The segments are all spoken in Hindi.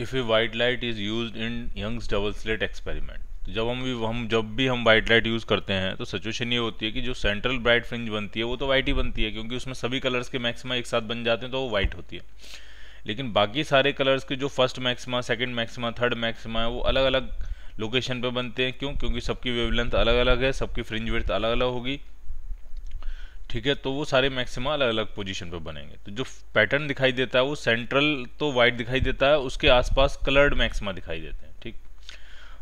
If a white light is use in Young's double slit experiment जब हम भी हम जब भी हम वाइट लाइट यूज़ करते हैं तो सिचुएशन ये होती है कि जो सेंट्रल ब्राइट फ्रिंज बनती है वो तो वाइट ही बनती है क्योंकि उसमें सभी कलर्स के मैक्सिमा एक साथ बन जाते हैं तो वो वाइट होती है लेकिन बाकी सारे कलर्स के जो first maxima second maxima third maxima है वो अलग अलग लोकेशन पर बनते हैं क्यों क्योंकि सबकी वेवलेंथ अलग अलग है सबकी फ्रिंज विर्थ अलग अलग होगी ठीक है तो वो सारे मैक्सिमा अलग अलग पोजीशन पर बनेंगे तो जो पैटर्न दिखाई देता है वो सेंट्रल तो वाइट दिखाई देता है उसके आसपास कलर्ड मैक्सिमा दिखाई देते हैं ठीक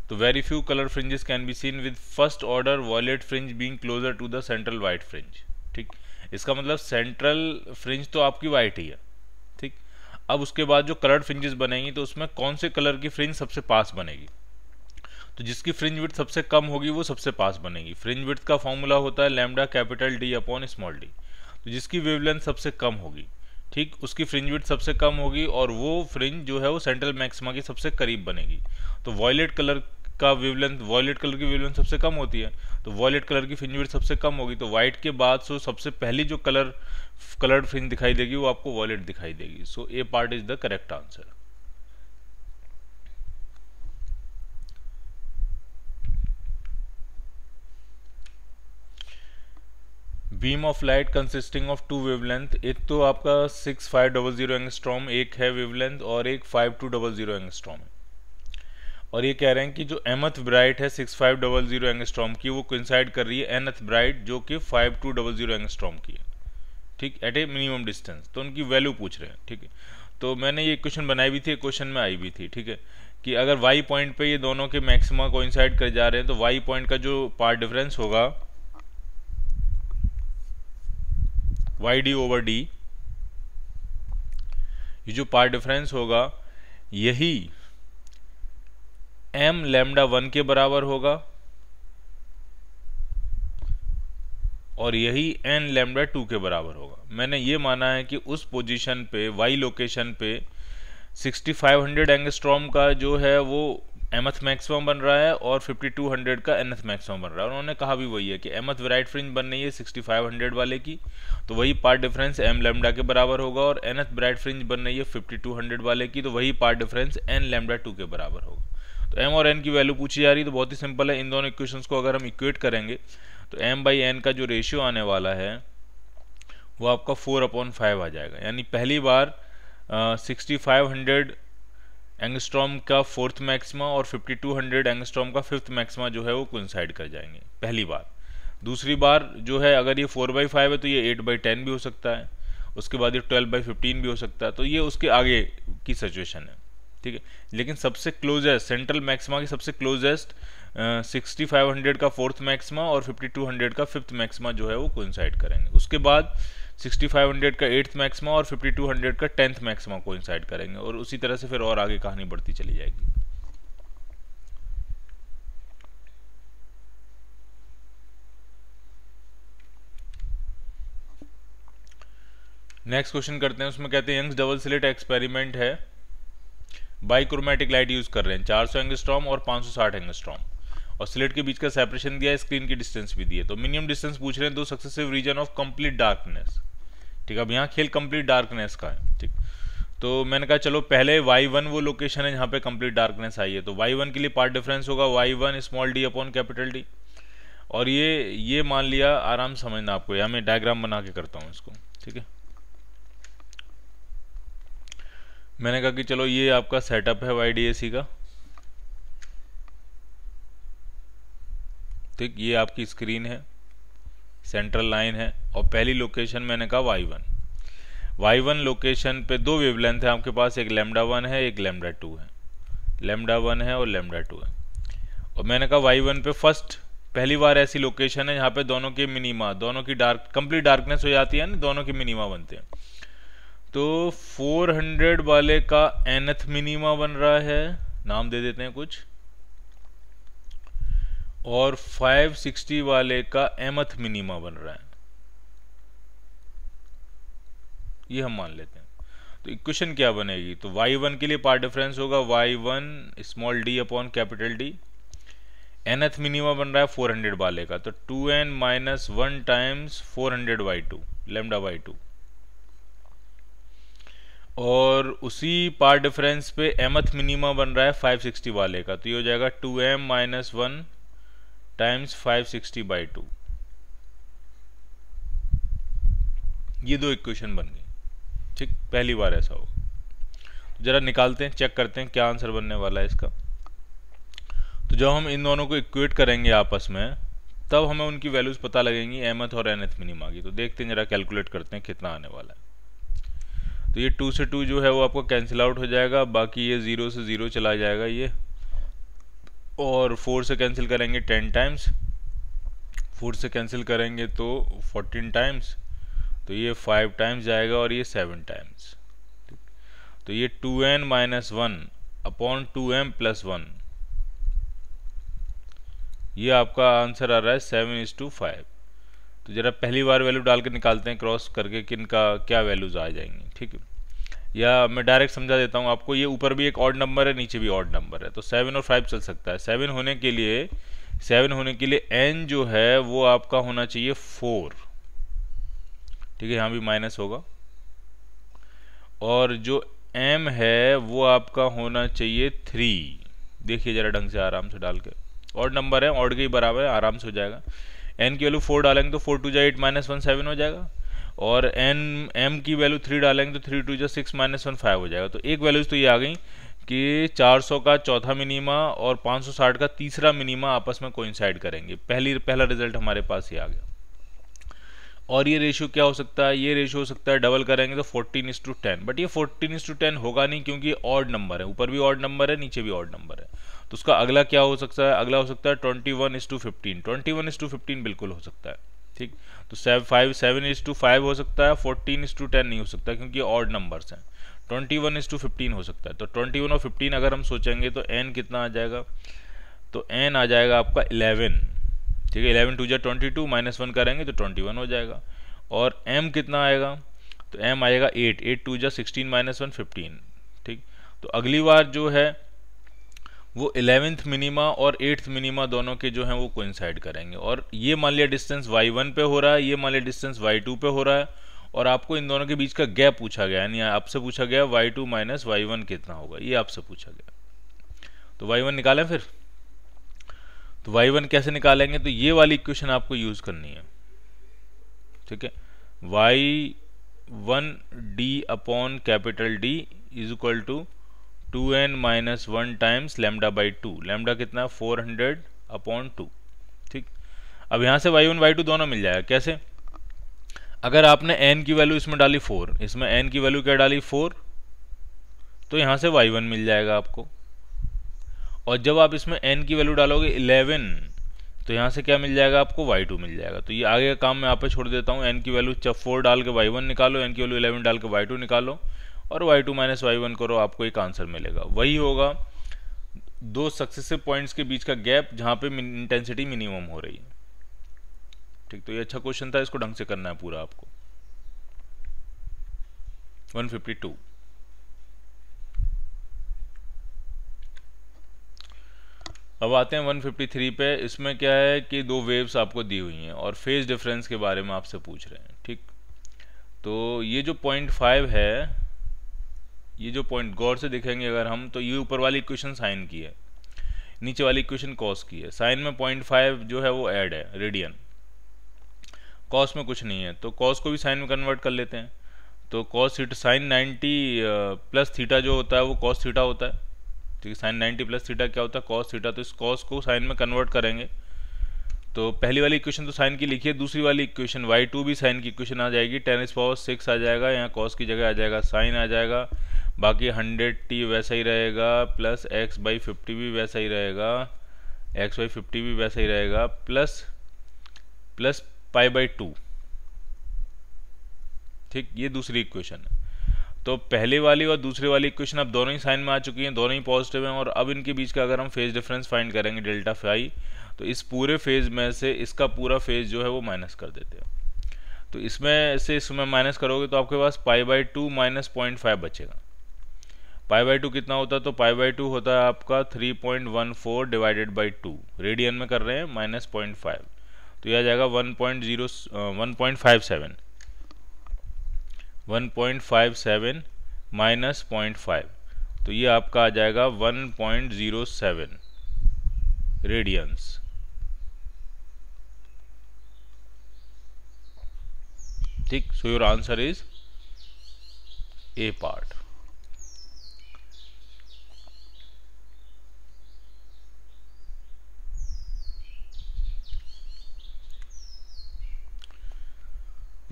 तो very few colour fringes can be seen with first order violet fringe being closer to the central white fringe ठीक इसका मतलब सेंट्रल फ्रिंज तो आपकी वाइट ही है ठीक अब उसके बाद जो कलर्ड फ्रिंजेस बनेंगी तो उसमें कौन से कलर की फ्रिंज सबसे पास बनेगी तो जिसकी फ्रिंज विथ सबसे कम होगी वो सबसे पास बनेगी फ्रिंज विथ का फॉर्मूला होता है lambda capital D upon small D तो जिसकी वेवलेंथ सबसे कम होगी ठीक उसकी फ्रिंज विथ सबसे कम होगी और वो फ्रिंज जो है वो सेंट्रल मैक्सिमा के सबसे करीब बनेगी तो वॉयलेट कलर का वेवलेंथ वॉयलेट कलर की वेवलेंथ सबसे कम होती है तो वॉयलेट कलर की फ्रिंज विथ सबसे कम होगी तो वाइट के बाद सो सबसे पहली जो कलर कलर्ड फ्रिंज दिखाई देगी वो आपको वॉयलेट दिखाई देगी so A part is the correct answer beam of light consisting of two wavelength एक तो आपका six five double zero angstrom एक है वेवलेंथ और एक five two double zero angstrom और ये कह रहे हैं कि जो एमथ ब्राइट है six five double zero angstrom की वो कोइंसाइड कर रही है एनथ ब्राइट जो कि five two double zero angstrom की है ठीक एट ए मिनिमम डिस्टेंस तो उनकी वैल्यू पूछ रहे हैं ठीक है तो मैंने ये क्वेश्चन बनाई भी थी क्वेश्चन में आई भी थी ठीक है कि अगर वाई पॉइंट पे ये दोनों के मैक्सिमा कोइंसाइड कर जा रहे हैं तो वाई पॉइंट का जो पार्ट डिफरेंस होगा वाई डी ओवर डी ये जो पार्ट डिफरेंस होगा यही एम लेमडा वन के बराबर होगा और यही एन लेमडा टू के बराबर होगा मैंने ये माना है कि उस पोजीशन पे वाई लोकेशन पे 6500 एंगस्ट्रॉम का जो है वो एमथ मैक्सिमम बन रहा है और 5200 का एनथ मैक्सिमम बन रहा है उन्होंने कहा भी वही है कि एमथ वेराइट फ्रिंज बन रही है 6500 वाले की तो वही पार्ट डिफरेंस एम लेमडा के बराबर होगा और एनथ ब्राइट फ्रिंज बन रही है 5200 वाले की तो वही path difference N lambda two के बराबर होगा तो एम और एन की वैल्यू पूछी जा रही है तो बहुत ही सिंपल है इन दोनों इक्वेशन को अगर हम इक्वेट करेंगे तो एम बाई एन का जो रेशियो आने वाला है वो आपका फोर अपॉन फाइव आ जाएगा यानी पहली बार सिक्सटी फाइव हंड्रेड एंगस्ट्रॉम का फोर्थ मैक्सिमा और 5200 एंगस्ट्रॉम का फिफ्थ मैक्सिमा जो है वो कोइंसाइड कर जाएंगे पहली बार दूसरी बार जो है अगर ये फोर बाई फाइव है तो ये एट बाई टेन भी हो सकता है उसके बाद ये ट्वेल्व बाई फिफ्टीन भी हो सकता है तो ये उसके आगे की सिचुएशन है ठीक है लेकिन सबसे क्लोजेस्ट सेंट्रल मैक्सिमा की सबसे क्लोजेस्ट सिक्सटी फाइव हंड्रेड का फोर्थ मैक्सिमा और फिफ्टी टू हंड्रेड का फिफ्थ मैक्सिमा जो है वो कोइंसाइड करेंगे उसके बाद सिक्सटी फाइव हंड्रेड का एट्थ मैक्सिमा और फिफ्टी टू हंड्रेड का टेंथ मैक्सिमा कोइंसाइड करेंगे और उसी तरह से फिर और आगे कहानी बढ़ती चली जाएगी नेक्स्ट क्वेश्चन करते हैं उसमें कहते हैं यंग्स डबल स्लिट एक्सपेरिमेंट है बाइक्रोमेटिक लाइट यूज़ कर रहे हैं 400 सौ एंगस्ट्रॉम और 560 सौ एंगस्ट्रॉम और स्लेट के बीच का सेपरेशन दिया है स्क्रीन की डिस्टेंस भी दी है तो मिनिमम डिस्टेंस पूछ रहे हैं दो successive region of complete darkness ठीक है अब यहाँ खेल कंप्लीट डार्कनेस का है ठीक तो मैंने कहा चलो पहले y1 वो लोकेशन है जहाँ पे कंप्लीट डार्कनेस आई है तो y1 के लिए पार्ट डिफरेंस होगा Y one small D upon capital D और ये ये मान लिया आराम समझना आपको या मैं डायग्राम बना के करता हूँ इसको ठीक है मैंने कहा कि चलो ये आपका सेटअप है वाई डी ए सी का ठीक ये आपकी स्क्रीन है सेंट्रल लाइन है और पहली लोकेशन मैंने कहा Y one Y one location पे दो वेवलेंथ है आपके पास एक लेमडा वन है एक लेमडा टू है लेमडा वन है और लेमडा टू है और मैंने कहा वाई वन पे फर्स्ट पहली बार ऐसी लोकेशन है जहाँ पे दोनों के मिनिमा दोनों की डार्क कंप्लीट डार्कनेस हो जाती है ना दोनों के मिनिमा बनते हैं तो 400 वाले का एनथ मिनिमा बन रहा है नाम दे देते हैं कुछ और 560 वाले का एमथ मिनिमा बन रहा है ये हम मान लेते हैं तो इक्वेशन क्या बनेगी तो y1 के लिए पार्ट डिफरेंस होगा y1 small D upon capital N nth minima बन रहा है 400 वाले का तो 2n N minus one times four hundred by two lambda by two और उसी पार्ट डिफरेंस पे एमथ मिनिमा बन रहा है 560 वाले का तो ये हो जाएगा 2m m minus one times 560 by two ये दो इक्वेशन बन गई ठीक पहली बार ऐसा होगा तो ज़रा निकालते हैं चेक करते हैं क्या आंसर बनने वाला है इसका तो जब हम इन दोनों को इक्वेट करेंगे आपस में तब हमें उनकी वैल्यूज़ पता लगेंगी एमथ और एनथ मिनिमा की तो देखते हैं ज़रा कैलकुलेट करते हैं कितना आने वाला है तो ये टू से टू जो है वो आपका कैंसिल आउट हो जाएगा बाकी ये ज़ीरो से ज़ीरो चला जाएगा ये और फोर से कैंसिल करेंगे टेन टाइम्स फोर से कैंसिल करेंगे तो फोर्टीन टाइम्स तो ये फाइव टाइम्स जाएगा और ये सेवन टाइम्स तो ये two n minus one upon two m plus one ये आपका आंसर आ रहा है सेवन इज टू फाइव तो ज़रा पहली बार वैल्यू डाल के निकालते हैं क्रॉस करके किन का क्या वैल्यूज़ आ जाएंगे ठीक है या मैं डायरेक्ट समझा देता हूँ आपको ये ऊपर भी एक ऑड नंबर है नीचे भी ऑड नंबर है तो सेवन और फाइव चल सकता है सेवन होने के लिए सेवन होने के लिए एन जो है वो आपका होना चाहिए फोर ठीक है यहाँ भी माइनस होगा और जो एम है वो आपका होना चाहिए थ्री देखिए ज़रा ढंग से आराम से डाल के ऑड नंबर है ऑड के ही बराबर है आराम से हो जाएगा एन की वैल्यू फोर डालेंगे तो फोर टू जाए एट माइनस वन सेवन हो जाएगा और एन एम की वैल्यू थ्री डालेंगे तो थ्री टू जो सिक्स माइनस वन फाइव हो जाएगा तो एक वैल्यूज तो ये आ गई कि 400 का चौथा मिनिमा और 560 का तीसरा मिनिमा आपस में कोइंसाइड करेंगे पहली पहला रिजल्ट हमारे पास ही आ गया और ये रेशियो क्या हो सकता है ये रेशियो हो सकता है डबल करेंगे तो 14 इस टू टेन बट ये 14 इस टू टेन होगा नहीं क्योंकि ऑड नंबर है ऊपर भी ऑड नंबर है नीचे भी ऑड नंबर है तो उसका अगला क्या हो सकता है अगला हो सकता है twenty one is to fifteen twenty one is to fifteen बिल्कुल हो सकता है ठीक तो seven five seven is to five हो सकता है फोर्टीन इज टू टेन नहीं हो सकता क्योंकि ऑड नंबर्स हैं twenty one is to fifteen हो सकता है तो ट्वेंटी वन और फिफ्टीन अगर हम सोचेंगे तो एन कितना आ जाएगा तो एन आ जाएगा आपका इलेवन ठीक है इलेवन टू जो ट्वेंटी टू माइनस वन करेंगे तो ट्वेंटी वन हो जाएगा और एम कितना आएगा तो एम आएगा एट एट टू जो सिक्सटीन माइनस वन फिफ्टीन ठीक तो अगली बार जो है वो इलेवेंथ मिनिमा और एट्थ मिनिमा दोनों के जो हैं वो कोइंसाइड करेंगे और ये मान लिया डिस्टेंस वाई वन पे हो रहा है ये मान लिया डिस्टेंस वाई टू पे हो रहा है और आपको इन दोनों के बीच का गैप पूछा गया यानी आपसे पूछा गया y two minus y one कितना होगा ये आपसे पूछा गया तो वाई वन निकालें फिर तो वाई वन कैसे निकालेंगे तो ये वाली इक्वेशन आपको यूज़ करनी है ठीक है y one d upon capital d is equal to two n minus one times lambda by two lambda कितना फोर हंड्रेड अपॉन टू ठीक अब यहाँ से वाई वन वाई टू दोनों मिल जाएगा कैसे अगर आपने एन की वैल्यू इसमें डाली फोर इसमें एन की वैल्यू क्या डाली फोर तो यहाँ से वाई वन मिल जाएगा आपको और जब आप इसमें एन की वैल्यू डालोगे इलेवन तो यहाँ से क्या मिल जाएगा आपको वाई टू मिल जाएगा तो ये आगे का काम मैं यहाँ पे छोड़ देता हूँ एन की वैल्यू चब फोर डाल के वाई वन निकालो एन की वैल्यू इलेवन डाल के वाई टू निकालो और y two minus y one करो आपको एक आंसर मिलेगा वही होगा दो सक्सेसिव पॉइंट्स के बीच का गैप जहां पे इंटेंसिटी मिनिमम हो रही है ठीक तो ये अच्छा क्वेश्चन था इसको ढंग से करना है पूरा आपको 152 अब आते हैं 153 पे इसमें क्या है कि दो वेव्स आपको दी हुई हैं और फेज डिफरेंस के बारे में आपसे पूछ रहे हैं ठीक तो ये जो पॉइंट फाइव है ये जो पॉइंट गौर से देखेंगे अगर हम तो ये ऊपर वाली इक्वेशन साइन की है नीचे वाली इक्वेशन कॉस की है साइन में पॉइंट फाइव जो है वो ऐड है रेडियन कॉस में कुछ नहीं है तो कॉस को भी साइन में कन्वर्ट कर लेते हैं तो cos theta sine ninety plus theta जो होता है वो कॉस थीटा होता है ठीक है साइन नाइन्टी प्लस थीटा क्या होता है कॉस थीटा तो इस कॉस को साइन में कन्वर्ट करेंगे तो पहली वाली इक्वेशन तो साइन की लिखी है दूसरी वाली इक्वेशन वाई टू भी साइन की इक्वेशन आ जाएगी टेन इस पावर सिक्स आ जाएगा यहाँ कॉस की जगह आ जाएगा साइन आ जाएगा बाकी हंड्रेड टी वैसा ही रहेगा प्लस एक्स बाई फिफ्टी भी वैसा ही रहेगा एक्स बाई फिफ्टी भी वैसा ही रहेगा plus plus pi by two ठीक ये दूसरी इक्वेशन है तो पहले वाली और दूसरे वाली इक्वेशन अब दोनों ही साइन में आ चुकी हैं दोनों ही पॉजिटिव हैं और अब इनके बीच का अगर हम फेज डिफरेंस फाइंड करेंगे डेल्टा फाई तो इस पूरे फेज में से इसका पूरा फेज जो है वो माइनस कर देते हैं तो इसमें से इसमें माइनस करोगे तो आपके पास pi by two minus point five बचेगा पाई बाई टू कितना होता है तो पाई बाई टू होता है आपका three point one four divided by two radian में कर रहे हैं माइनस पॉइंट फाइव तो यह आ जाएगा one point zero one point five seven one point five seven minus point five तो ये आपका आ जाएगा one point zero seven radians ठीक so your answer is A part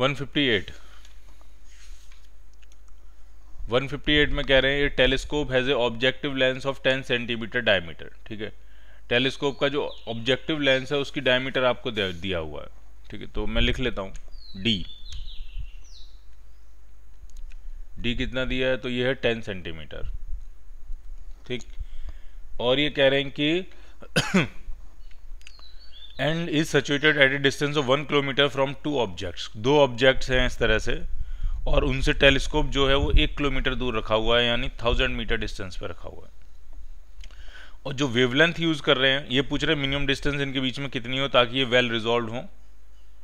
158 में कह रहे हैं ये telescope has a objective lens of 10 centimetre diameter ठीक है टेलीस्कोप का जो ऑब्जेक्टिव लेंस है उसकी डायमीटर आपको दिया हुआ है ठीक है तो मैं लिख लेता हूं डी डी कितना दिया है तो ये है 10 सेंटीमीटर ठीक और ये कह रहे हैं कि and is situated at a distance of one kilometre from two objects दो ऑब्जेक्ट्स हैं इस तरह से और उनसे टेलीस्कोप जो है वो एक किलोमीटर दूर रखा हुआ है यानी थाउजेंड मीटर डिस्टेंस पर रखा हुआ है और जो वेवलेंथ यूज़ कर रहे हैं ये पूछ रहे हैं मिनिमम डिस्टेंस इनके बीच में कितनी हो ताकि ये वेल रिजॉल्व हों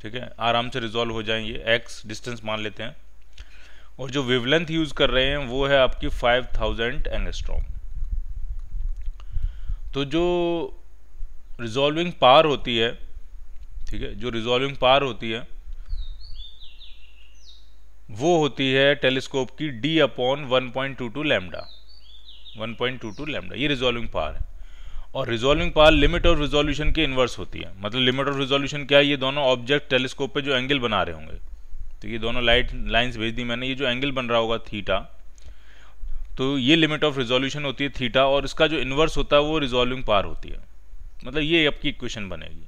ठीक है आराम से रिजॉल्व हो जाए ये एक्स डिस्टेंस मान लेते हैं और जो वेवलेंथ यूज़ कर रहे हैं वो है आपकी फाइव थाउजेंड एंगस्ट्रॉम तो जो रिजॉल्विंग पार होती है ठीक है जो रिजॉल्विंग पार होती है वो होती है टेलीस्कोप की d upon 1.22 point two two lambda one point two two lambda ये रिजॉल्विंग पार है और resolving power limit of resolution के इन्वर्स होती है मतलब लिमिट ऑफ रिजोल्यूशन क्या है ये दोनों ऑब्जेक्ट टेलीस्कोप पे जो एंगल बना रहे होंगे तो ये दोनों लाइट लाइन्स भेज दी मैंने ये जो एंगल बन रहा होगा थीटा तो ये लिमिट ऑफ रिजोल्यूशन होती है थीटा और इसका जो इन्वर्स होता है वो रिजॉल्विंग पार होती है मतलब ये आपकी इक्वेशन बनेगी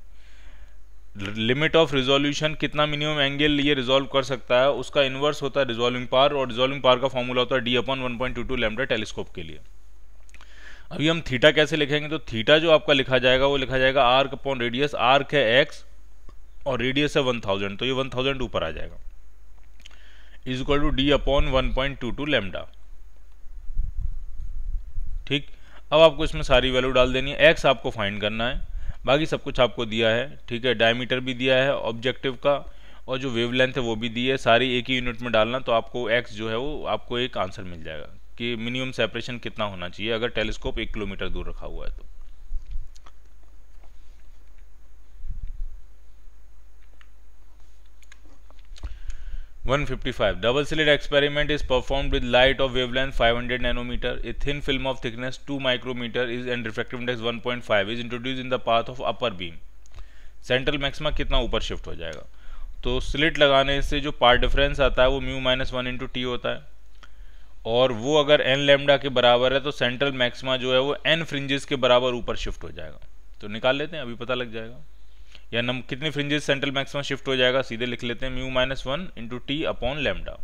लिमिट ऑफ रिजोल्यूशन कितना मिनिमम एंगल ये रिजोल्व कर सकता है उसका इन्वर्स होता है रिजोल्विंग पार और रिजोल्विंग पार का फॉर्मूला होता है d upon one point two two lambda telescope के लिए अभी हम थीटा कैसे लिखेंगे तो थीटा जो आपका लिखा जाएगा वो लिखा जाएगा आर्क अपॉन रेडियस आर्क है एक्स और रेडियस है वन थाउजेंड तो ये वन थाउजेंड ऊपर आ जाएगा is equal to d upon one point two two lambda ठीक अब आपको इसमें सारी वैल्यू डाल देनी है एक्स आपको फाइंड करना है बाकी सब कुछ आपको दिया है ठीक है डायमीटर भी दिया है ऑब्जेक्टिव का और जो वेव लेंथ है वो भी दी है सारी एक ही यूनिट में डालना तो आपको एक्स जो है वो आपको एक आंसर मिल जाएगा कि मिनिमम सेपरेशन कितना होना चाहिए अगर टेलीस्कोप एक किलोमीटर दूर रखा हुआ है तो 155 double slit experiment is performed with light of wavelength 500 nanometer a thin film of thickness 2 micrometer is and refractive index 1.5 is introduced in the path of upper beam central maxima कितना ऊपर शिफ्ट हो जाएगा तो स्लिट लगाने से जो पार्ट डिफरेंस आता है वो mu minus one into t होता है और वो अगर एन लेमडा के बराबर है तो सेंट्रल मैक्सिमा जो है वो एन फ्रिंजेस के बराबर ऊपर शिफ्ट हो जाएगा तो निकाल लेते हैं अभी पता लग जाएगा या नम कितनी फ्रिंजेस सेंट्रल मैक्सिमम शिफ्ट हो जाएगा सीधे लिख लेते हैं mu minus one into t upon lambda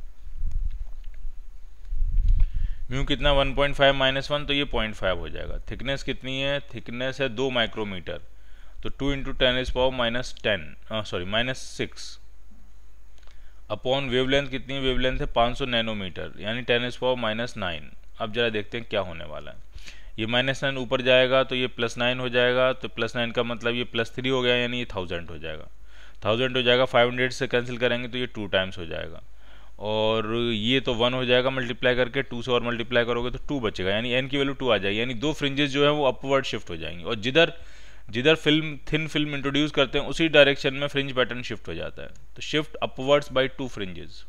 mu कितना 1.5 पॉइंट फाइव माइनस वन तो ये 0.5 हो जाएगा थिकनेस कितनी है थिकनेस है दो माइक्रोमीटर तो two into ten is power minus ten sorry minus six upon wavelength कितनी वेवलेंथ है 500 नैनोमीटर यानी ten is power minus nine अब जरा देखते हैं क्या होने वाला है ये माइनस नाइन ऊपर जाएगा तो ये प्लस नाइन हो जाएगा तो प्लस नाइन का मतलब ये प्लस थ्री हो गया यानी ये थाउजेंड हो जाएगा थाउजेंड हो जाएगा फाइव हंड्रेड से कैंसिल करेंगे तो ये टू टाइम्स हो जाएगा और ये तो वन हो जाएगा मल्टीप्लाई करके टू से और मल्टीप्लाई करोगे तो टू बचेगा यानी एन की वैल्यू टू आ जाएगी यानी दो फ्रिंजेस जो है वो अपवर्ड शिफ्ट हो जाएंगी और जिधर जिधर फिल्म थिन फिल्म इंट्रोड्यूस करते हैं उसी डायरेक्शन में फ्रिंज पैटर्न शिफ्ट हो जाता है तो shift upwards by two fringes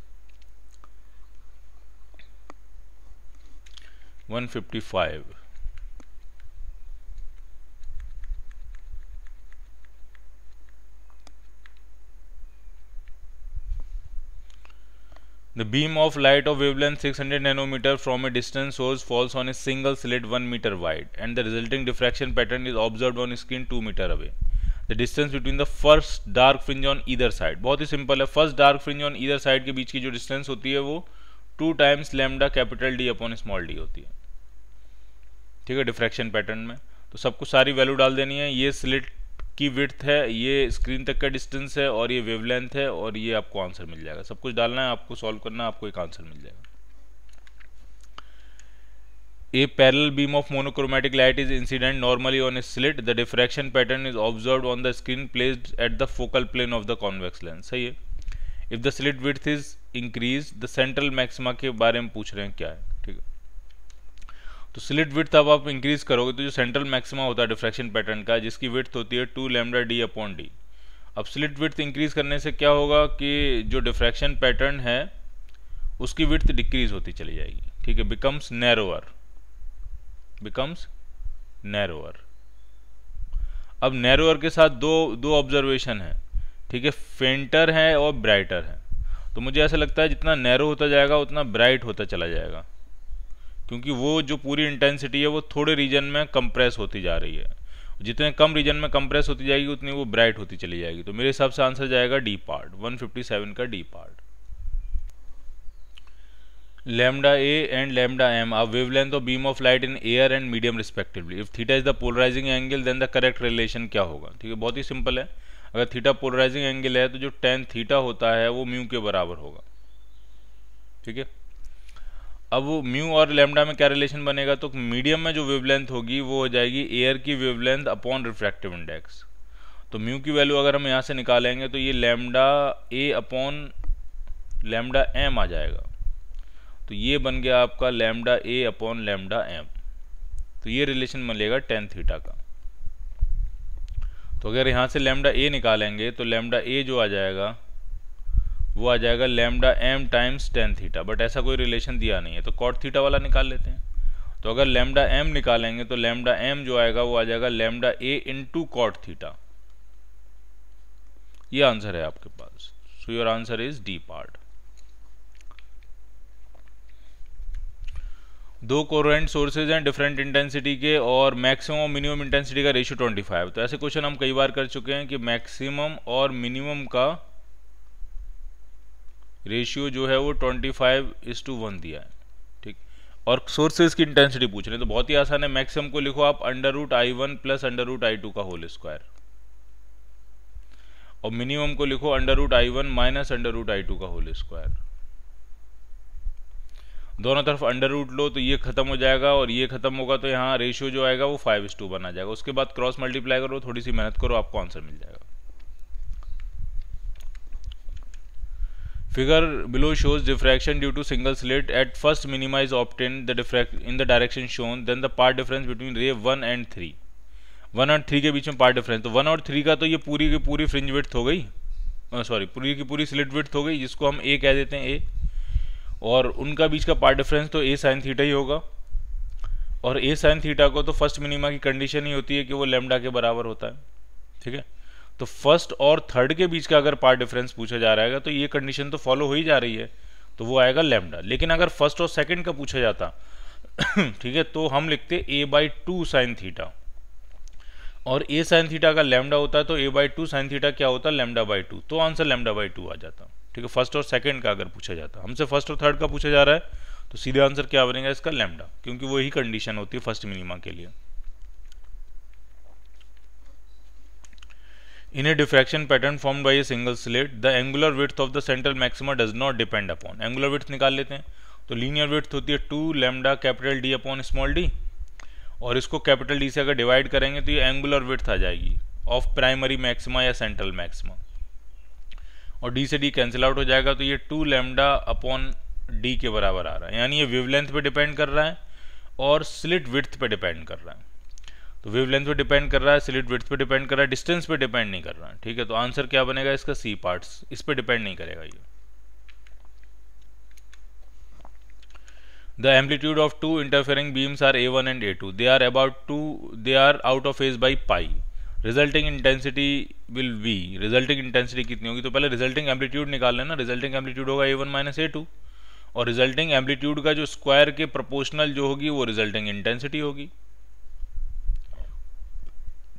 155 The beam of light of wavelength 600 nanometer from a distant source falls on a single slit 1 meter wide and the resulting diffraction pattern is observed on screen 2 meter away. The distance between the first dark fringe on either side बहुत ही सिंपल है first dark fringe on either side के बीच की जो डिस्टेंस होती है वो two times lambda capital D upon small d होती है ठीक है डिफ्रैक्शन पैटर्न में तो सबको सारी वैल्यू डाल देनी है ये स्लिट की विथ है ये स्क्रीन तक का डिस्टेंस है और ये वेवलेंथ है और ये आपको आंसर मिल जाएगा सब कुछ डालना है आपको सॉल्व करना है आपको एक आंसर मिल जाएगा a parallel beam of monochromatic light is incident normally on a slit the diffraction pattern is observe on the screen placed at the focal plane of the convex lens सही है if the slit width is increase the central maxima के बारे में पूछ रहे हैं क्या है तो स्लिट विथ अब आप इंक्रीज करोगे तो जो सेंट्रल मैक्सिमा होता है डिफ्रैक्शन पैटर्न का जिसकी विथ होती है two lambda D upon d अब स्लिट विथ इंक्रीज करने से क्या होगा कि जो डिफ्रैक्शन पैटर्न है उसकी विथ डिक्रीज होती चली जाएगी ठीक है बिकम्स नैरोअर बिकम्स नैरोअर अब नैरोअर के साथ दो दो ऑब्जर्वेशन है ठीक है फेंटर है और ब्राइटर है तो मुझे ऐसा लगता है जितना नैरो होता जाएगा उतना ब्राइट होता चला जाएगा क्योंकि वो जो पूरी इंटेंसिटी है वो थोड़े रीजन में कंप्रेस होती जा रही है जितने कम रीजन में कंप्रेस होती जाएगी उतनी वो ब्राइट होती चली जाएगी तो मेरे हिसाब से आंसर जाएगा डी पार्ट 157 का D part lambda a and lambda m are wavelength of beam of light in air and medium respectively if theta is the polarising angle then the correct relation क्या होगा ठीक है बहुत ही सिंपल है अगर थीटा पोलराइजिंग एंगल है तो जो टेन थीटा होता है वो म्यू के बराबर होगा ठीक है अब वो म्यू और लेमडा में क्या रिलेशन बनेगा तो मीडियम में जो वेवलेंथ होगी वो हो जाएगी एयर की वेवलेंथ अपॉन रिफ्रैक्टिव इंडेक्स तो म्यू की वैल्यू अगर हम यहाँ से निकालेंगे तो ये lambda a upon lambda m आ जाएगा तो ये बन गया आपका lambda a upon lambda m तो ये रिलेशन मिलेगा टेन थीटा का तो अगर यहाँ से लेमडा ए निकालेंगे तो लेमडा ए जो आ जाएगा वो आ जाएगा lambda m times tan theta but ऐसा कोई रिलेशन दिया नहीं है तो कॉट थीटा वाला निकाल लेते हैं तो अगर लेमडा एम निकालेंगे तो लेमडा एम जो आएगा वो आ जाएगा lambda a into cot theta ये आंसर है आपके पास so your answer is D part दो कोरेंट सोर्सेज हैं डिफरेंट इंटेंसिटी के और मैक्सिमम और मिनिमम इंटेंसिटी का रेशियो 25 तो ऐसे क्वेश्चन हम कई बार कर चुके हैं कि मैक्सिमम और मिनिमम का रेशियो जो है वो twenty five is to one दिया है ठीक और सोर्सेज की इंटेंसिटी पूछ रहे हैं तो बहुत ही आसान है मैक्सिमम को लिखो आप under root I one plus under root I two का होल स्क्वायर और मिनिमम को लिखो under root I one minus under root I two का होल स्क्वायर दोनों तरफ अंडर रूट लो तो ये खत्म हो जाएगा और ये खत्म होगा तो यहाँ रेशियो जो आएगा वो फाइव इस टू बना जाएगा उसके बाद क्रॉस मल्टीप्लाई करो थोड़ी सी मेहनत करो आपको आंसर मिल जाएगा figure below shows diffraction due to single slit at first minimise obtain the diffract in the direction shown then the path difference between ray one and three one और थ्री के बीच में पार्ट डिफरेंस तो वन और थ्री का तो ये पूरी की पूरी फ्रिंज विथ हो गई सॉरी पूरी की पूरी स्लिट विथ हो गई जिसको हम ए कह देते हैं ए और उनका बीच का पार्ट डिफरेंस तो ए साइन थीटा ही होगा और ए साइन थीटा को तो फर्स्ट मिनिमा की कंडीशन ही होती है कि वो लेमडा के बराबर होता है ठीक है तो फर्स्ट और थर्ड के बीच का अगर पार्ट डिफरेंस पूछा जा रहा है तो ये कंडीशन तो फॉलो हो ही जा रही है तो वो आएगा लेमडा लेकिन अगर फर्स्ट और सेकेंड का पूछा जाता ठीक है तो हम लिखते a by two sine theta और ए साइन थीटा का लेमडा होता है तो a by two sine theta क्या होता है लेमडा बाई टू तो आंसर लेमडा बाई टू आ जाता ठीक है फर्स्ट और सेकेंड का अगर पूछा जाता हमसे फर्स्ट और थर्ड का पूछा जा रहा है तो सीधे आंसर क्या बनेगा इसका लेमडा क्योंकि वही कंडीशन होती है फर्स्ट मिनिमा के लिए In a diffraction pattern formed by a single slit, the angular width of the central maxima does not depend upon. Angular width निकाल लेते हैं तो लीनियर विथ होती है two lambda capital D upon small D और इसको कैपिटल डी से अगर डिवाइड करेंगे तो ये एंगुलर विथ आ जाएगी ऑफ प्राइमरी मैक्सिमा या सेंट्रल मैक्सिमा और डी से डी कैंसिल आउट हो जाएगा तो ये टू लेमडा अपॉन डी के बराबर आ रहा है यानी ये वेवलेंथ पे डिपेंड कर रहा है और स्लिट विथ्थ पे डिपेंड कर रहा है तो वेव लेंथ पर डिपेंड कर रहा है स्लिट विथ पे डिपेंड कर रहा है डिस्टेंस पे डिपेंड नहीं कर रहा है ठीक है तो आंसर क्या बनेगा इसका सी पार्ट्स इस पर डिपेंड नहीं करेगा ये the amplitude of two interfering beams are a1 and a2 they are about 2 they are out of phase by pi resulting intensity will be resulting intensity कितनी होगी तो पहले resulting amplitude निकाल लेना resulting amplitude होगा a1 माइनस ए और resulting amplitude का जो square के proportional जो होगी वो resulting intensity होगी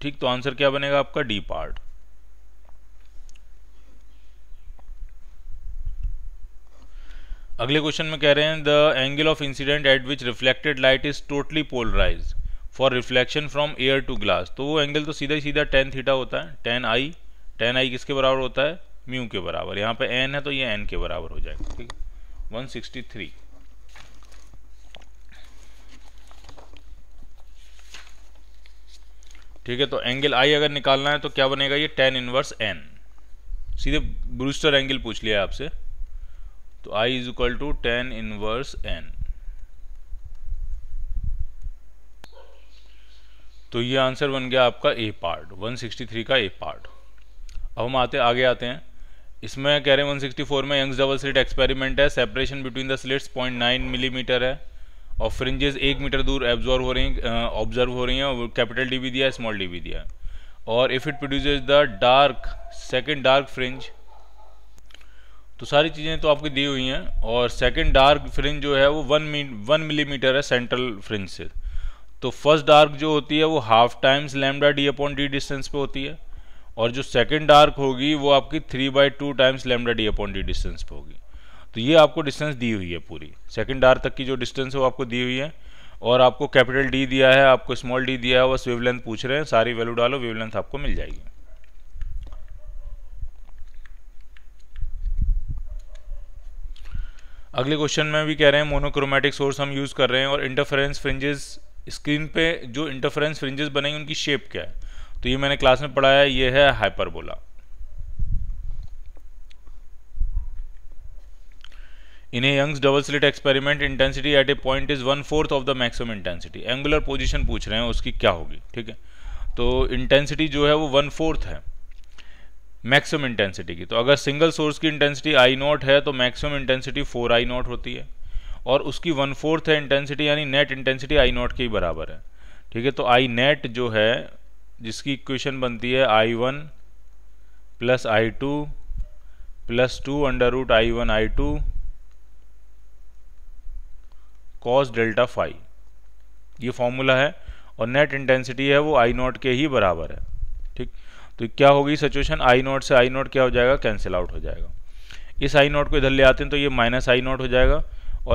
ठीक तो आंसर क्या बनेगा आपका डी पार्ट अगले क्वेश्चन में कह रहे हैं the angle of incident at which reflected light is totally polarise for reflection from air to glass तो वो एंगल तो सीधा ही सीधा टेन थीटा होता है टेन आई टेन आई किसके बराबर होता है म्यू के बराबर यहाँ पे एन है तो ये एन के बराबर हो जाएगा ठीक है वन सिक्सटी थ्री ठीक है तो एंगल आई अगर निकालना है तो क्या बनेगा ये टेन इनवर्स एन सीधे ब्रूस्टर एंगल पूछ लिया आपसे तो i is equal to tan inverse n तो ये आंसर बन गया आपका ए पार्ट 163 का ए पार्ट अब हम आते आगे आते हैं इसमें कह रहे हैं 164 में यंग्स डबल स्लिट एक्सपेरिमेंट है separation between the slits 0.9 millimetre mm है और फ्रिंजेस एक मीटर दूर एब्जॉर्व हो रही हैं ऑब्जर्व हो रही हैं और कैपिटल डी भी दिया स्मॉल डी भी दिया है और if it produces the dark second dark fringe तो सारी चीज़ें तो आपकी दी हुई हैं और सेकेंड डार्क फ्रिंज जो है वो वन मी वन मिलीमीटर है सेंट्रल फ्रिंज से तो फर्स्ट डार्क जो होती है वो half times lambda D upon d distance पे होती है और जो सेकेंड डार्क होगी वो आपकी three by two times lambda D upon d distance पे होगी तो ये आपको डिस्टेंस दी हुई है पूरी सेकंड आर तक की जो डिस्टेंस है वो आपको दी हुई है और आपको कैपिटल डी दिया है आपको स्मॉल डी दिया है बस वेवलेंथ पूछ रहे हैं सारी वैल्यू डालो वेवलेंथ आपको मिल जाएगी अगले क्वेश्चन में भी कह रहे हैं मोनोक्रोमेटिक सोर्स हम यूज़ कर रहे हैं और इंटरफेरेंस फ्रिंजेस स्क्रीन पे जो इंटरफेरेंस फ्रिंजेस बनेंगे उनकी शेप क्या है तो ये मैंने क्लास में पढ़ाया ये है hyperbola In a Young's double slit experiment, intensity at a point is one fourth of the maximum intensity. Angular पूछ रहे हैं उसकी क्या होगी ठीक है तो इंटेंसिटी जो है वो वन फोर्थ है मैक्सिमम इंटेंसिटी की तो अगर सिंगल सोर्स की इंटेंसिटी आई नॉट है तो maximum intensity four I naught होती है और उसकी वन फोर्थ है इंटेंसिटी यानी नेट इंटेंसिटी आई नॉट के ही बराबर है ठीक है तो आई नेट जो है जिसकी इक्वेशन बनती है I one plus I two plus two under root I one I two cos delta phi ये फॉर्मूला है और नेट इंटेंसिटी है वो आई नॉट के ही बराबर है ठीक तो क्या होगी सिचुएशन आई नॉट से आई नॉट क्या हो जाएगा कैंसिल आउट हो जाएगा इस आई नॉट को इधर ले आते हैं तो ये माइनस आई नॉट हो जाएगा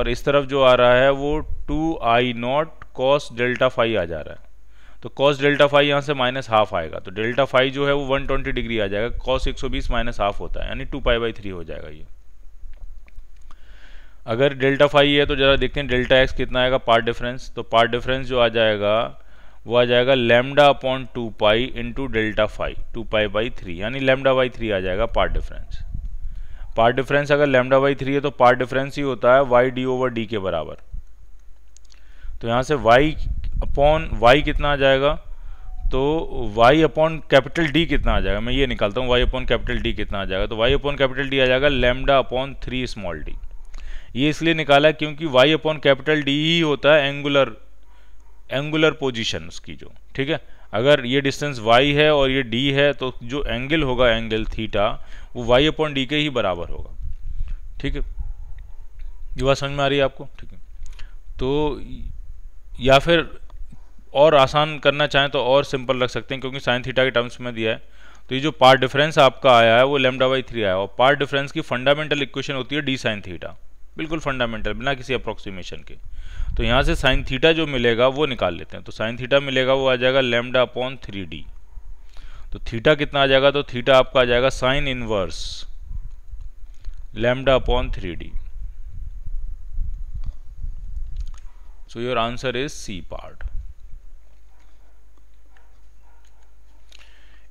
और इस तरफ जो आ रहा है वो two I naught cos delta phi आ जा रहा है तो कॉस डेल्टा फाई यहाँ से माइनस हाफ आएगा तो डेल्टा फाई जो है वो 120 डिग्री आ जाएगा कॉस 120 माइनस हाफ होता है यानी टू पाई बाई थ्री हो जाएगा ये अगर डेल्टा फाइव है तो ज़रा देखते हैं डेल्टा एक्स कितना आएगा पार्ट डिफरेंस तो पार्ट डिफरेंस जो आ जाएगा वो आ जाएगा lambda upon two pi into delta five two pi by three यानी लेमडा बाई थ्री आ जाएगा पार्ट डिफरेंस पार्ट डिफरेंस अगर लेमडा बाई थ्री है तो पार्ट डिफरेंस ही होता है वाई डी ओवर डी के बराबर तो यहाँ से वाई अपॉन वाई कितना आ जाएगा तो वाई अपॉन कैपिटल डी कितना आ जाएगा मैं ये निकालता हूँ वाई अपॉन कैपिटल डी कितना आ जाएगा तो वाई अपॉन कैपिटल डी आ जाएगा lambda upon three small D ये इसलिए निकाला क्योंकि वाई अपॉन कैपिटल डी ही होता है एंगुलर एंगुलर पोजिशन उसकी जो ठीक है अगर ये डिस्टेंस वाई है और ये डी है तो जो एंगल होगा एंगल थीटा वो वाई अपॉन डी के ही बराबर होगा ठीक है ये बात समझ में आ रही है आपको ठीक है तो या फिर और आसान करना चाहें तो और सिंपल रख सकते हैं क्योंकि साइन थीटा के टर्म्स में दिया है तो ये जो पार्ट डिफरेंस आपका आया है वो लेमडा बाई थ्री आया और पार्ट डिफरेंस की फंडामेंटल इक्वेशन होती है डी साइन थीटा बिल्कुल फंडामेंटल बिना किसी अप्रोक्सीमेशन के तो यहाँ से साइन थीटा जो मिलेगा वो निकाल लेते हैं तो साइन थीटा मिलेगा वो आ जाएगा लेमडा अपॉन थ्री डी तो थीटा कितना आ जाएगा तो थीटा आपका आ जाएगा sine inverse lambda upon three D so your answer is C part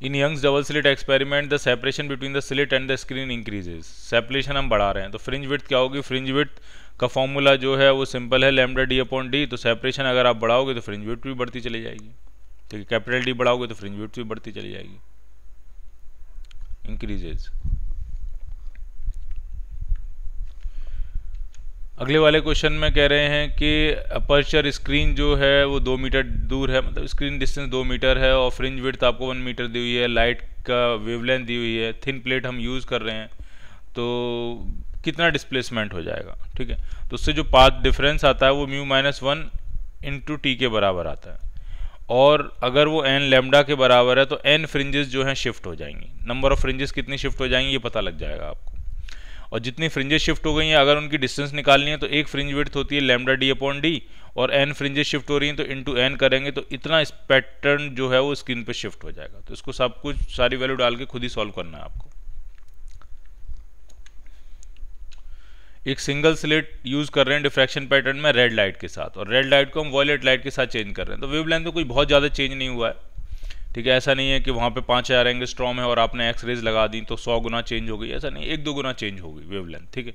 in Young's double slit experiment the separation between the slit and the screen increases separation हम बढ़ा रहे हैं तो फ्रिंज विथ क्या होगी फ्रिंज विथ का फॉर्मूला जो है वो सिंपल है लेमडा डी अपॉन डी तो सेपरेशन अगर आप बढ़ाओगे तो फ्रिंज विथ भी बढ़ती चली जाएगी ठीक है कैपिटल डी बढ़ाओगे तो फ्रिंज विथ भी बढ़ती चली जाएगी इंक्रीजेज अगले वाले क्वेश्चन में कह रहे हैं कि अपर्चर स्क्रीन जो है वो दो मीटर दूर है मतलब स्क्रीन डिस्टेंस दो मीटर है और फ्रिंज विड्थ आपको वन मीटर दी हुई है लाइट का वेवलेंथ दी हुई है थिन प्लेट हम यूज़ कर रहे हैं तो कितना डिस्प्लेसमेंट हो जाएगा ठीक है तो उससे जो पाथ डिफरेंस आता है वो mu minus one into T के बराबर आता है और अगर वो एन लेमडा के बराबर है तो एन फ्रिंजेस जो हैं शिफ्ट हो जाएंगी नंबर ऑफ फ्रिंजेस कितनी शिफ्ट हो जाएंगी ये पता लग जाएगा आपको और जितनी फ्रिंजेस शिफ्ट हो गई हैं अगर उनकी डिस्टेंस निकालनी है तो एक फ्रिंज विथ होती है लेमडा डी अपॉन डी और एन फ्रिंजेस शिफ्ट हो रही हैं तो इनटू एन करेंगे तो इतना इस पैटर्न जो है वो स्क्रीन पे शिफ्ट हो जाएगा तो इसको सब कुछ सारी वैल्यू डाल के खुद ही सॉल्व करना है आपको एक सिंगल स्लेट यूज कर रहे हैं डिफ्रैक्शन पैटर्न में रेड लाइट के साथ और रेड लाइट को हम वॉयलेट लाइट के साथ चेंज कर रहे हैं तो वेव लेंथ में कोई बहुत ज़्यादा चेंज नहीं हुआ है ठीक है ऐसा नहीं है कि वहाँ पे पाँच हज़ार स्ट्रॉम है और आपने एक्स रेज लगा दी तो सौ गुना चेंज हो गई ऐसा नहीं एक दो गुना चेंज होगी वेवलेंथ ठीक है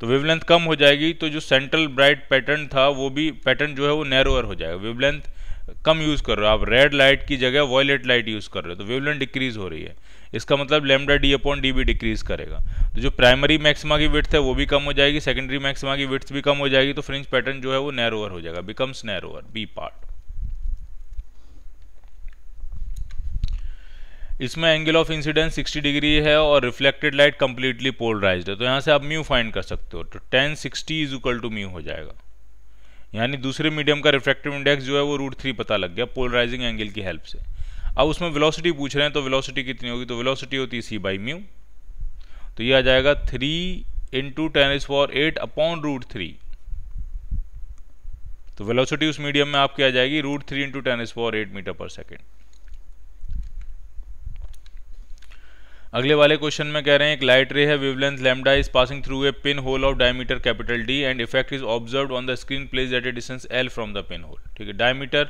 तो वेवलेंथ कम हो जाएगी तो जो सेंट्रल ब्राइट पैटर्न था वो भी पैटर्न जो है वो नैरोअर हो जाएगा वेवलेंथ कम यूज़ कर रहे हो आप रेड लाइट की जगह वॉयलेट लाइट यूज़ कर रहे हो तो वेवलेंथ डिक्रीज हो रही है इसका मतलब लेमडा डी अपॉन डी भी डिक्रीज करेगा तो जो प्राइमरी मैक्सिमा की विथ है वो भी कम हो जाएगी सेकेंडरी मैक्सिमा की विथ्स भी कम हो जाएगी तो फ्रिंज पैटर्न जो है वो नैरोअर हो जाएगा बिकम्स नैरोअर बी पार्ट इसमें एंगल ऑफ इंसिडेंस 60 डिग्री है और रिफ्लेक्टेड लाइट कम्प्लीटली पोलराइज है तो यहाँ से आप म्यू फाइंड कर सकते हो तो tan sixty is equal to mu हो जाएगा यानी दूसरे मीडियम का रिफ्लेक्टिव इंडेक्स जो है वो रूट थ्री पता लग गया पोलराइजिंग एंगल की हेल्प से अब उसमें वेलोसिटी पूछ रहे हैं तो वेलोसिटी कितनी होगी तो वेलोसिटी होती है सी बाई म्यू तो ये आ जाएगा three into ten is for eight upon root three तो वेलोसिटी उस मीडियम में आपकी आ जाएगी root three into ten is for eight metre पर सेकेंड अगले वाले क्वेश्चन में कह रहे हैं एक लाइट रे है wavelength lambda is passing through a pin hole of diameter capital D and effect is observe on the screen place at a distance L from the pin hole ठीक है डायमीटर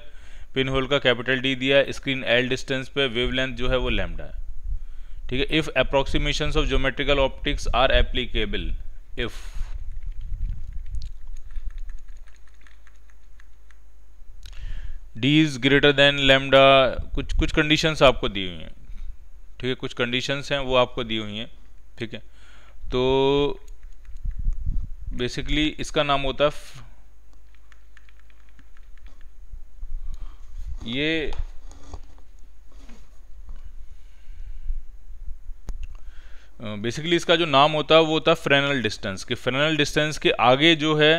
पिन होल का कैपिटल डी दिया है स्क्रीन एल डिस्टेंस पे वेवलेंथ जो है वो लैम्डा है ठीक है if approximation of geometrical optics are applicable if D is greater than lambda कुछ कुछ कंडीशंस आपको दी हुई हैं ठीक है कुछ कंडीशंस हैं वो आपको दी हुई हैं ठीक है तो बेसिकली इसका नाम होता है ये बेसिकली इसका जो नाम होता है वो होता है फ्रेनल डिस्टेंस कि फ्रेनल डिस्टेंस के आगे जो है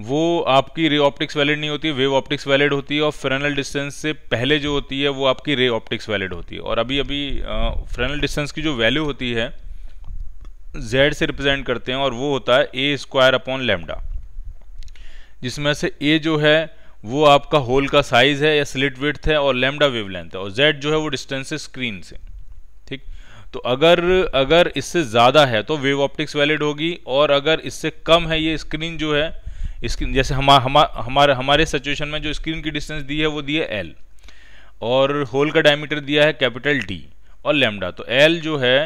वो आपकी रे ऑप्टिक्स वैलिड नहीं होती वेव ऑप्टिक्स वैलिड होती है और फ्रेनल डिस्टेंस से पहले जो होती है वो आपकी रे ऑप्टिक्स वैलिड होती है और अभी अभी फ्रेनल डिस्टेंस की जो वैल्यू होती है जेड से रिप्रेजेंट करते हैं और वो होता है ए स्क्वायर अपॉन लेमडा जिसमें से ए जो है वो आपका होल का साइज है या स्लिट विथ है और लेमडा वेव लेंथ है और जेड जो है वो डिस्टेंस है स्क्रीन से ठीक तो अगर अगर इससे ज़्यादा है तो वेव ऑप्टिक्स वैलिड होगी और अगर इससे कम है ये स्क्रीन जो है स्क्रीन जैसे हम हमा, हमारे हमारे सिचुएशन में जो स्क्रीन की डिस्टेंस दी है वो दी है एल और होल का डायमीटर दिया है कैपिटल डी और लेमडा तो एल जो है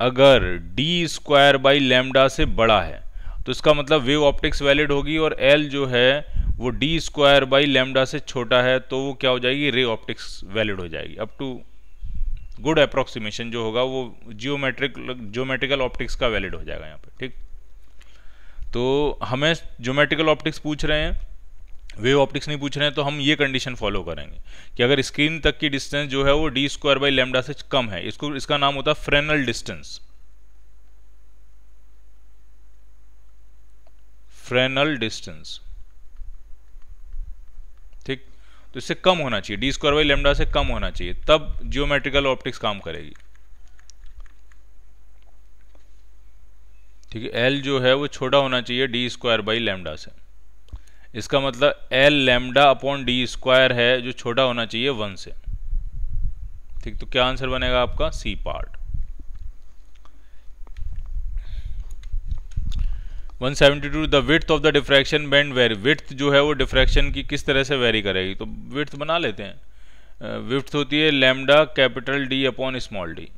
अगर डी स्क्वायर बाई लेमडा से बड़ा है तो इसका मतलब वेव ऑप्टिक्स वैलिड होगी और एल जो है वो डी स्क्वायर बाई लेमडा से छोटा है तो वो क्या हो जाएगी रे ऑप्टिक्स वैलिड हो जाएगी अप टू गुड अप्रोक्सीमेशन जो होगा वो जियोमेट्रिक जियोमेट्रिकल ऑप्टिक्स का वैलिड हो जाएगा यहाँ पर ठीक तो हमें ज्योमेट्रिकल ऑप्टिक्स पूछ रहे हैं वेव ऑप्टिक्स नहीं पूछ रहे हैं तो हम ये कंडीशन फॉलो करेंगे कि अगर स्क्रीन तक की डिस्टेंस जो है वो डी स्क्वायर बाई लेमडा से कम है इसको इसका नाम होता है फ्रेनल डिस्टेंस फ्रेनल डिस्टेंस ठीक तो इससे कम होना चाहिए डी स्क्वायर बाई लेमडा से कम होना चाहिए तब जियोमेट्रिकल ऑप्टिक्स काम करेगी ठीक है एल जो है वो छोटा होना चाहिए डी स्क्वायर बाई लेमडा से इसका मतलब L lambda upon D square है जो छोटा होना चाहिए वन से ठीक तो क्या आंसर बनेगा आपका C part 172 the width of the diffraction band vary with जो है वो डिफ्रैक्शन की किस तरह से वेरी करेगी तो विथ बना लेते हैं विथ होती है lambda capital D upon small D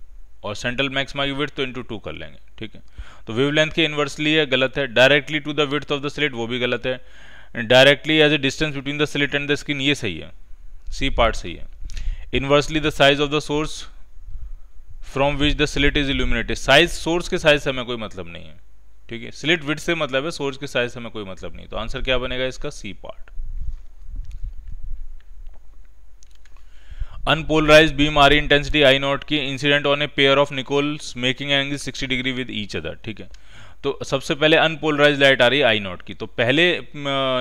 और सेंट्रल मैक्सिमा की विथ तो इंटू टू कर लेंगे ठीक है तो वेव लेंथ के इन्वर्सली है गलत है directly to the width of the slit वो भी गलत है directly as a distance between the slit and the screen ये सही है सी पार्ट सही है inversely the size of the source from which the slit is illuminated size source के साइज से हमें कोई मतलब नहीं है ठीक है स्लिट विथ से मतलब है सोर्स के साइज से हमें कोई मतलब नहीं तो आंसर क्या बनेगा इसका सी पार्ट बीम आ रही इंटेंसिटी आई नॉट की incident on a pair of Nicols making angle sixty 60 with each other ठीक है तो सबसे पहले अनपोलराइज लाइट आ रही है आई नॉट की तो पहले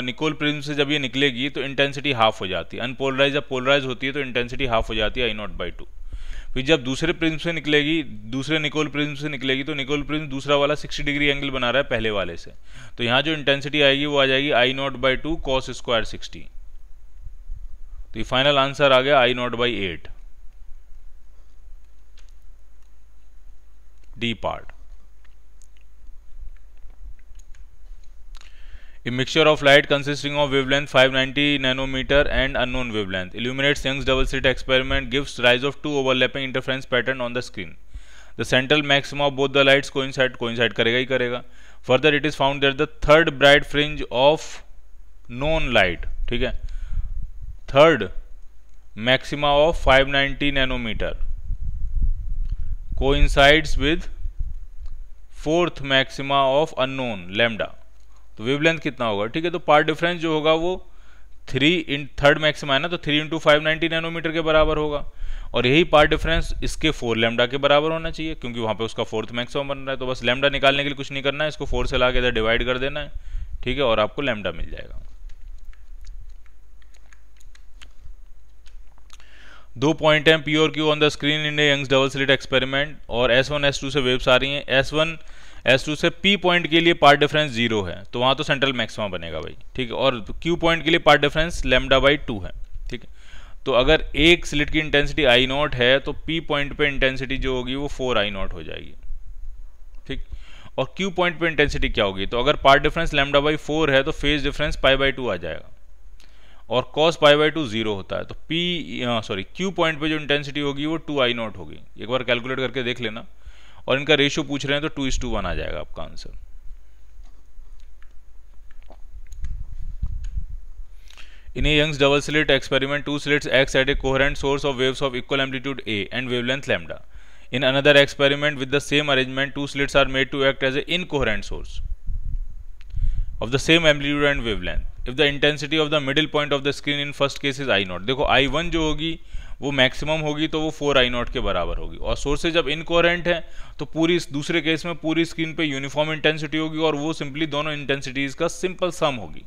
निकोल प्रिज्म से जब ये निकलेगी तो इंटेंसिटी हाफ हो जाती है अनपोलराइज जब पोलराइज होती है तो इंटेंसिटी हाफ हो जाती है आई नॉट बाई टू फिर जब दूसरे प्रिज्म से निकलेगी दूसरे निकोल प्रिज्म से निकलेगी तो निकोल प्रिज्म दूसरा वाला 60 डिग्री एंगल बना रहा है पहले वाले से तो यहाँ जो इंटेंसिटी आएगी वो आ जाएगी I nought by two cos square sixty तो ये फाइनल आंसर आ गया I nought by eight D part a mixture of light consisting of wavelength 590 nanometre and unknown wavelength illuminates Young's double slit experiment gives rise of two overlapping interference pattern on the screen the central maximum of both the lights coincide coincide करेगा ही करेगा further it is found that the third bright fringe of known light ठीक है third maxima of 590 nanometre coincides with fourth maxima of unknown lambda तो वेवलेंथ कितना होगा ठीक है तो पार्ट डिफरेंस जो होगा वो थ्री इन थर्ड मैक्सिमा है ना तो three into five ninety nanometre के बराबर होगा और यही पार्ट डिफरेंस इसके फोर लेमडा के बराबर होना चाहिए क्योंकि वहां पे उसका फोर्थ मैक्सिमम बन रहा है तो बस लेमडा निकालने के लिए कुछ नहीं करना है इसको फोर से ला के इधर डिवाइड कर देना है ठीक है और आपको लेमडा मिल जाएगा दो पॉइंट हैं पी और Q on the screen in Young's double slit experiment और एस वन एस टू से वेव्स आ रही हैं एस वन एस टू से पी पॉइंट के लिए पार्ट डिफरेंस जीरो है तो वहाँ तो सेंट्रल मैक्सिमा बनेगा भाई ठीक है और क्यू पॉइंट के लिए path difference lambda by two है ठीक है तो अगर एक स्लिट की इंटेंसिटी आई नॉट है तो पी पॉइंट पे इंटेंसिटी जो होगी वो फोर आई नॉट हो जाएगी ठीक और क्यू पॉइंट पे इंटेंसिटी क्या होगी तो अगर path difference lambda by four है तो phase difference pi by two आ जाएगा और cos pi by two zero होता है तो पी सॉरी क्यू पॉइंट पे जो इंटेंसिटी होगी वो टू आई नॉट होगी एक बार कैलकुलेट करके देख लेना और इनका रेशियो पूछ रहे हैं तो टू इज टू वन आ जाएगा आपका answer in a Young's double slit experiment two slits acts at a coherent source of waves of equal amplitude A and wavelength lambda in another experiment with the same arrangement two slits are made to act as a incoherent source of the same amplitude and wavelength if the intensity of the middle point of the screen in first case is I nought देखो आई वन जो होगी वो मैक्सिमम होगी तो वो फोर आई नॉट के बराबर होगी और सोर्सेज जब इनकोरेंट हैं तो पूरी दूसरे केस में पूरी स्क्रीन पे यूनिफॉर्म इंटेंसिटी होगी और वो सिंपली दोनों इंटेंसिटीज का सिंपल सम होगी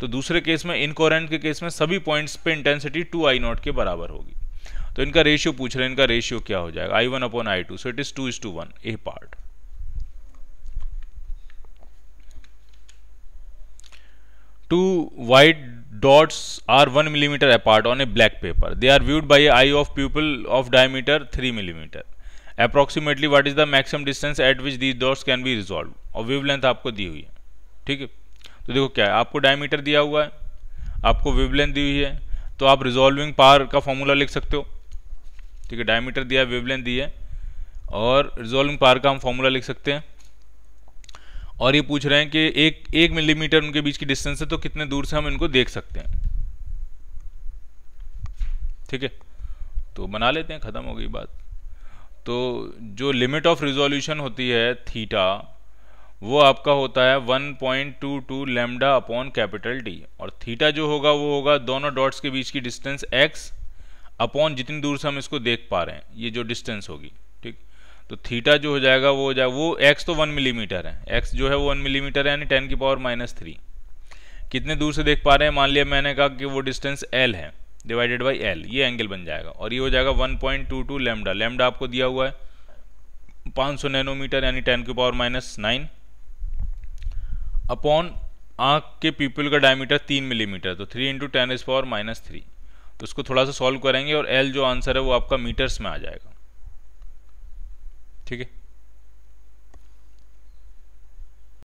तो दूसरे केस में इनकोरेंट के केस में सभी पॉइंट्स पे इंटेंसिटी टू आई नॉट के बराबर होगी तो इनका रेशियो पूछ रहे हैं इनका रेशियो क्या हो जाएगा I one upon I two so it is two is to one A part two white dots are one millimetre apart on a black paper they are viewed by eye of pupil of diameter three millimetre approximately what is the maximum distance at which these dots can be resolve और व्यव लेंथ आपको दी हुई है ठीक है तो देखो क्या है आपको डायमीटर दिया हुआ है आपको व्यव लेंथ दी हुई है तो आप रिजॉल्विंग पार का फॉर्मूला लिख सकते हो ठीक है डायमीटर दिया है लेंथ दी है और रिजॉल्विंग पार का हम फॉर्मूला लिख सकते हैं और ये पूछ रहे हैं कि एक एक मिलीमीटर उनके बीच की डिस्टेंस है तो कितने दूर से हम इनको देख सकते हैं ठीक है तो बना लेते हैं ख़त्म हो गई बात तो जो लिमिट ऑफ रिजोल्यूशन होती है थीटा वो आपका होता है 1.22 point two two lambda upon capital D और थीटा जो होगा वो होगा दोनों डॉट्स के बीच की डिस्टेंस एक्स अपॉन जितनी दूर से हम इसको देख पा रहे हैं ये जो डिस्टेंस होगी तो थीटा जो हो जाएगा वो हो जाएगा वो एक्स तो वन मिलीमीटर है एक्स जो है वो वन मिलीमीटर है यानी टेन की पावर माइनस थ्री कितने दूर से देख पा रहे हैं मान लिया मैंने कहा कि वो डिस्टेंस एल है डिवाइडेड बाई एल ये एंगल बन जाएगा और ये हो जाएगा one point two two lambda lambda आपको दिया हुआ है पाँच सौ नैनोमीटर यानी टेन की पावर माइनस नाइन अपॉन आँख के पीपल का डायमीटर तीन मिलीमीटर तो three into ten is power minus three तो उसको थोड़ा सा सॉल्व करेंगे और एल जो आंसर है वो आपका मीटर्स में आ जाएगा ठीक है